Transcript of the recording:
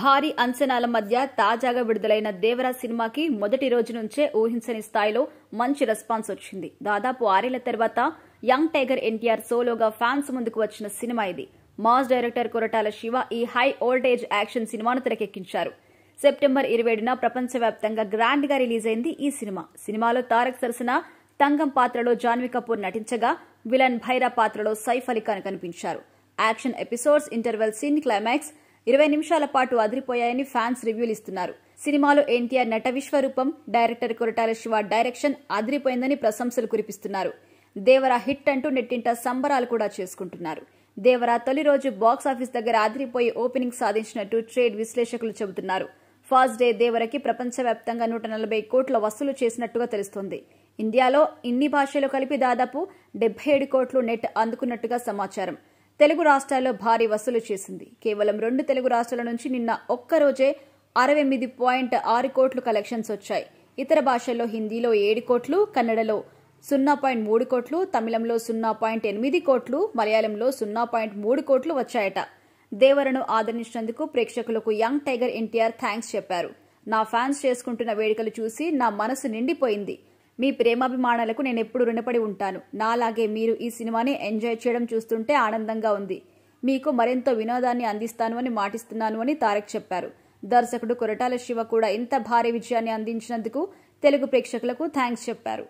భారీ అంచనాల మధ్య తాజాగా విడుదలైన దేవరా సినిమాకి మొదటి రోజు నుంచే ఊహించని స్థాయిలో మంచి రెస్పాన్స్ వచ్చింది దాదాపు ఆరేళ్ల తర్వాత యంగ్ టైగర్ ఎన్టీఆర్ సోలోగా ఫ్యాన్స్ ముందుకు వచ్చిన సినిమా ఇది మాస్ డైరెక్టర్ కొరటాల శివ ఈ హై ఓల్టేజ్ యాక్షన్ సినిమాను తెరకెక్కించారు సెప్టెంబర్ ఇరవై ఏడున ప్రపంచవ్యాప్తంగా గ్రాండ్ గా రిలీజ్ అయింది ఈ సినిమా సినిమాలో తారక్ సరసన తంగం పాత్రలో జాన్వీ కపూర్ నటించగా విలన్ భైరా పాత్రలో సైఫ్ అలీ ఖాన్ కనిపించారు action episodes interval scene climax ఇరవై నిమిషాల పాటు అదిరిపోయాయని ఫ్యాన్స్ రివ్యూలు ఇస్తున్నారు సినిమాలో ఎన్టీఆర్ నట విశ్వరూపం డైరెక్టర్ కొరటాల శివ డైరెక్షన్ అదిరిపోయిందని ప్రశంసలు కురిపిస్తున్నారు దేవరా హిట్ అంటూ నెట్టింట సంబరాలు కూడా చేసుకుంటున్నారు దేవరా తొలి రోజు బాక్స్ ఆఫీస్ దగ్గర అదిరిపోయి ఓపెనింగ్ సాధించినట్టు ట్రేడ్ విశ్లేషకులు చెబుతున్నారు ఫాస్ట్ డే దేవరకి ప్రపంచవ్యాప్తంగా నూట నలభై కోట్ల వసూలు చేసినట్టుగా తెలుస్తోంది ఇండియాలో ఇన్ని భాషలు కలిపి దాదాపు డెబ్బై ఏడు కోట్లు నెట్ అందుకున్నట్టుగా సమాచారం తెలుగు రాష్ట్రాల్లో భారీ వసూలు చేసింది కేవలం రెండు తెలుగు రాష్ట్రాల నుంచి నిన్న ఒక్కరోజే అరవై ఎనిమిది పాయింట్ ఆరు కోట్లు కలెక్షన్స్ వచ్చాయి ఇతర భాషల్లో హిందీలో ఏడు కోట్లు కన్నడలో సున్నా పాయింట్ మూడు కోట్లు తమిళంలో సున్నా పాయింట్ ఎనిమిది కోట్లు మలయాళంలో సున్నా పాయింట్ మూడు కోట్లు వచ్చాయట దేవరను ఆదరించినందుకు ప్రేక్షకులకు యంగ్ టైగర్ ఎన్టీఆర్ థ్యాంక్స్ చెప్పారు నా ఫ్యాన్స్ చేసుకుంటున్న వేడుకలు చూసి నా మనసు నిండిపోయింది మీ ప్రేమాభిమానాలకు నేను ఎప్పుడు రుణపడి ఉంటాను నాలాగే మీరు ఈ సినిమాని ఎంజాయ్ చేయడం చూస్తుంటే ఆనందంగా ఉంది మీకు మరింత వినోదాన్ని అందిస్తాను అని మాటిస్తున్నాను అని తారక్ చెప్పారు దర్శకుడు కొరటాల శివ కూడా ఇంత భారీ విజయాన్ని అందించినందుకు తెలుగు ప్రేక్షకులకు థ్యాంక్స్ చెప్పారు